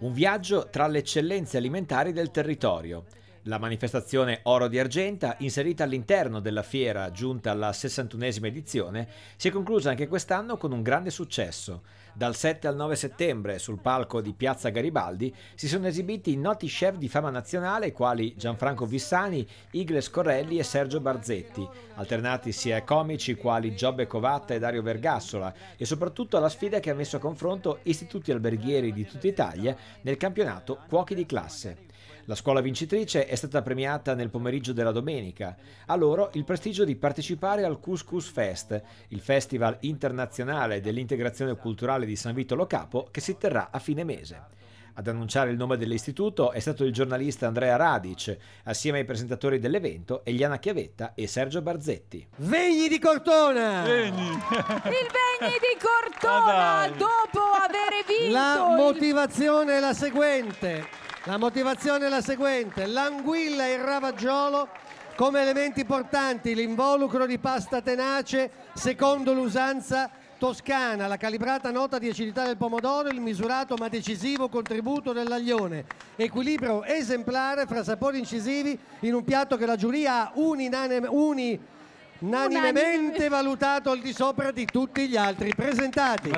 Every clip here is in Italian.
Un viaggio tra le eccellenze alimentari del territorio la manifestazione Oro di Argenta, inserita all'interno della fiera giunta alla 61esima edizione, si è conclusa anche quest'anno con un grande successo. Dal 7 al 9 settembre, sul palco di Piazza Garibaldi, si sono esibiti noti chef di fama nazionale quali Gianfranco Vissani, Igles Corelli e Sergio Barzetti, alternati sia a comici quali Giobbe Covatta e Dario Vergassola, e soprattutto alla sfida che ha messo a confronto istituti alberghieri di tutta Italia nel campionato Cuochi di classe. La scuola vincitrice è stata premiata nel pomeriggio della domenica. A loro il prestigio di partecipare al Couscous Fest, il festival internazionale dell'integrazione culturale di San Vito Lo Capo che si terrà a fine mese. Ad annunciare il nome dell'istituto è stato il giornalista Andrea Radic, assieme ai presentatori dell'evento Eliana Chiavetta e Sergio Barzetti. Vegni di Cortona! Vegni. Il Vegni di ah, Cortona, ah, dopo aver vinto... La motivazione il... è la seguente. La motivazione è la seguente, l'anguilla e il ravaggiolo come elementi portanti l'involucro di pasta tenace secondo l'usanza toscana, la calibrata nota di acidità del pomodoro, il misurato ma decisivo contributo dell'aglione, equilibrio esemplare fra sapori incisivi in un piatto che la giuria ha uninanime, unanimemente valutato al di sopra di tutti gli altri presentati.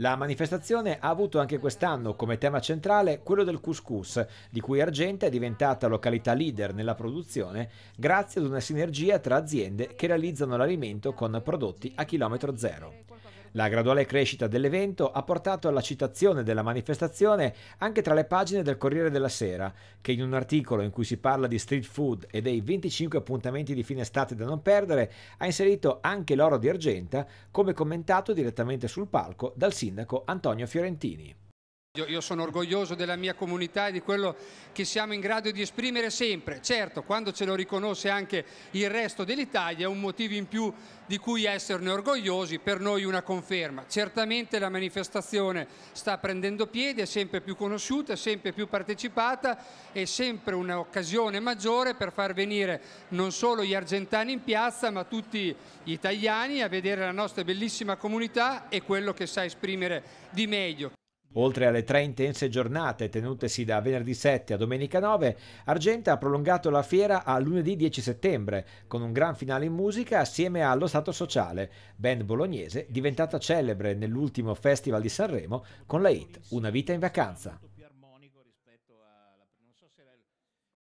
La manifestazione ha avuto anche quest'anno come tema centrale quello del couscous, di cui Argenta è diventata località leader nella produzione grazie ad una sinergia tra aziende che realizzano l'alimento con prodotti a chilometro zero. La graduale crescita dell'evento ha portato alla citazione della manifestazione anche tra le pagine del Corriere della Sera, che in un articolo in cui si parla di street food e dei 25 appuntamenti di fine estate da non perdere, ha inserito anche l'oro di Argenta, come commentato direttamente sul palco dal sindaco Antonio Fiorentini. Io, sono orgoglioso della mia comunità e di quello che siamo in grado di esprimere sempre. Certo, quando ce lo riconosce anche il resto dell'Italia è un motivo in più di cui esserne orgogliosi, per noi una conferma. Certamente la manifestazione sta prendendo piede, è sempre più conosciuta, è sempre più partecipata, è sempre un'occasione maggiore per far venire non solo gli argentani in piazza, ma tutti gli italiani a vedere la nostra bellissima comunità e quello che sa esprimere di meglio. Oltre alle tre intense giornate tenutesi da venerdì 7 a domenica 9, Argenta ha prolungato la fiera a lunedì 10 settembre con un gran finale in musica assieme allo Stato Sociale, band bolognese diventata celebre nell'ultimo Festival di Sanremo con la hit Una vita in vacanza.